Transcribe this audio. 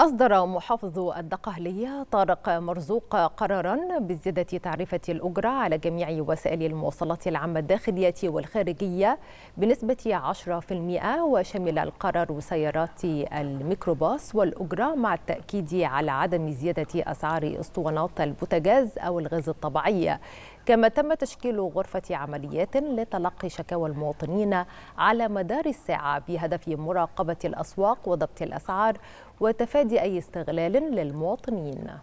أصدر محافظ الدقهلية طارق مرزوق قرارا بزيادة تعرفة الأجرة على جميع وسائل المواصلات العامة الداخلية والخارجية بنسبة 10% وشمل القرار سيارات الميكروباص والأجرة مع التأكيد على عدم زيادة أسعار اسطوانات البوتاجاز أو الغاز الطبيعي كما تم تشكيل غرفة عمليات لتلقي شكاوى المواطنين على مدار الساعة بهدف مراقبة الأسواق وضبط الأسعار وتفادي أي استغلال للمواطنين